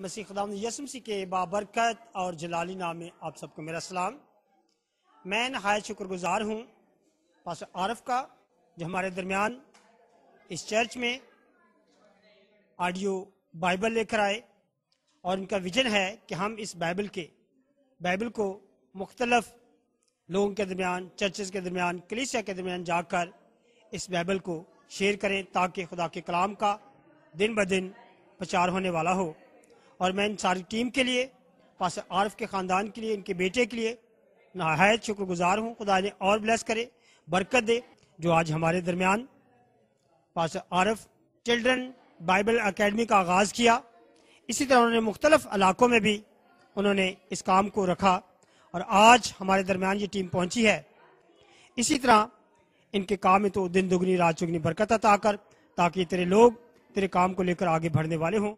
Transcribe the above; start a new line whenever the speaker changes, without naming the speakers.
मसीह खुदाम यसमसी के बाबरकत और जलाली नाम में आप सबको मेरा सलाम मैं नहायत शुक्रगुजार हूँ पास आरफ का जो हमारे दरमियान इस चर्च में ऑडियो बाइबल लेकर आए और उनका विजन है कि हम इस बाइबल के बाइबल को मुख्तलफ लोगों के दरमियान चर्चेज़ के दरमियान कलिसिया के दरमियान जाकर इस बाइबल को शेयर करें ताकि खुदा के कलाम का दिन ब दिन प्रचार होने वाला हो और मैं इन सारी टीम के लिए पास आरफ के ख़ानदान के लिए इनके बेटे के लिए नहायत शुक्रगुजार हूँ खुदा ने और ब्लेस करे बरकत दे जो आज हमारे दरमियान पास आरफ चिल्ड्रन बाइबल अकेडमी का आगाज़ किया इसी तरह उन्होंने मुख्तलफ इलाकों में भी उन्होंने इस काम को रखा और आज हमारे दरमियान ये टीम पहुंची है इसी तरह इनके काम में तो दिन दुगनी रात चुगनी बरकत अता कर ताकि तेरे लोग तेरे काम को लेकर आगे बढ़ने वाले हों